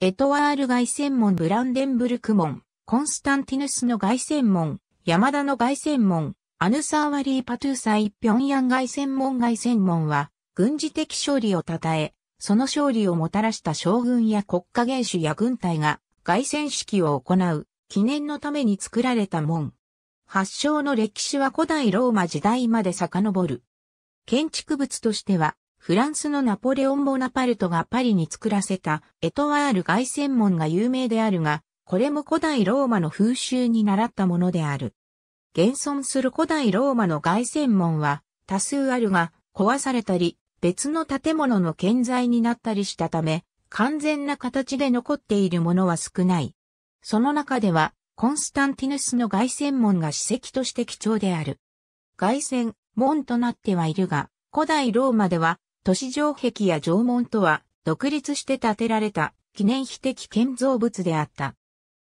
エトワール外旋門ブランデンブルク門、コンスタンティヌスの外旋門、山田の外旋門、アヌサーワリーパトゥーサイピョンヤン外旋門外旋門は、軍事的勝利を称え、その勝利をもたらした将軍や国家元首や軍隊が外戦式を行う、記念のために作られた門。発祥の歴史は古代ローマ時代まで遡る。建築物としては、フランスのナポレオン・ボナパルトがパリに作らせたエトワール凱旋門が有名であるが、これも古代ローマの風習に倣ったものである。現存する古代ローマの凱旋門は多数あるが壊されたり別の建物の建材になったりしたため完全な形で残っているものは少ない。その中ではコンスタンティヌスの凱旋門が史跡として貴重である。凱旋門となってはいるが古代ローマでは都市城壁や城門とは、独立して建てられた記念碑的建造物であった。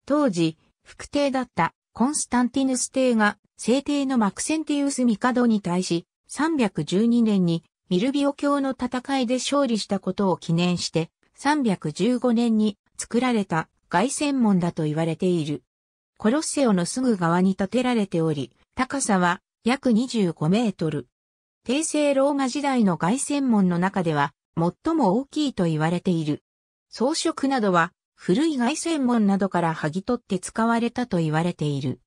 当時、副帝だったコンスタンティヌス帝が聖帝のマクセンティウス帝に対し、312年にミルビオ教の戦いで勝利したことを記念して、315年に作られた外戦門だと言われている。コロッセオのすぐ側に建てられており、高さは約25メートル。帝政ローマ時代の凱旋門の中では最も大きいと言われている。装飾などは古い凱旋門などから剥ぎ取って使われたと言われている。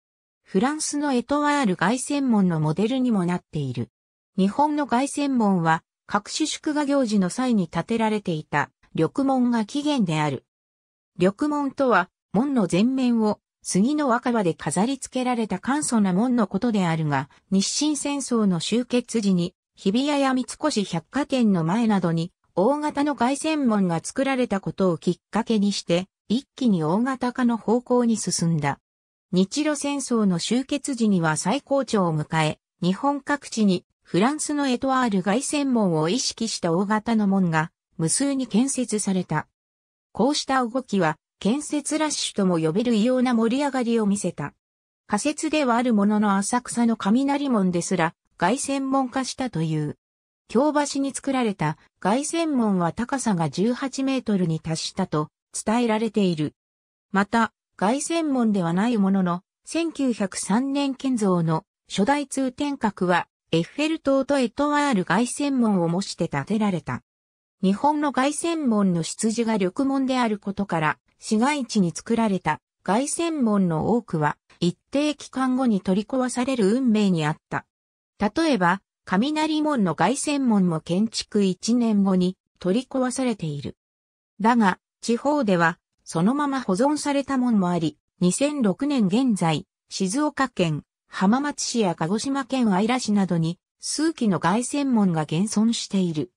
フランスのエトワール凱旋門のモデルにもなっている。日本の凱旋門は各種祝賀行事の際に建てられていた緑門が起源である。緑門とは門の前面を杉の若葉で飾り付けられた簡素な門のことであるが、日清戦争の終結時に、日比谷や三越百貨店の前などに、大型の外線門が作られたことをきっかけにして、一気に大型化の方向に進んだ。日露戦争の終結時には最高潮を迎え、日本各地にフランスのエトワール外線門を意識した大型の門が無数に建設された。こうした動きは建設ラッシュとも呼べる異様な盛り上がりを見せた。仮説ではあるものの浅草の雷門ですら、外線門化したという。京橋に作られた外線門は高さが18メートルに達したと伝えられている。また、外線門ではないものの、1903年建造の初代通天閣は、エッフェル塔とエトワール外線門を模して建てられた。日本の外線門の出自が緑門であることから、市街地に作られた外線門の多くは、一定期間後に取り壊される運命にあった。例えば、雷門の外線門も建築1年後に取り壊されている。だが、地方では、そのまま保存された門もあり、2006年現在、静岡県、浜松市や鹿児島県愛良市などに、数基の外線門が現存している。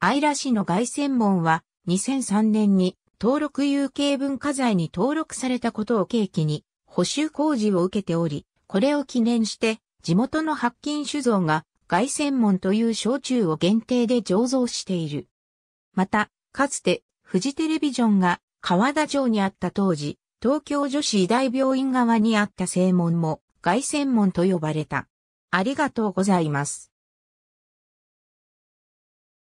姶良市の凱旋門は2003年に登録有形文化財に登録されたことを契機に補修工事を受けており、これを記念して地元の白金酒造が凱旋門という焼酎を限定で醸造している。また、かつてフジテレビジョンが川田町にあった当時、東京女子医大病院側にあった正門も凱旋門と呼ばれた。ありがとうございます。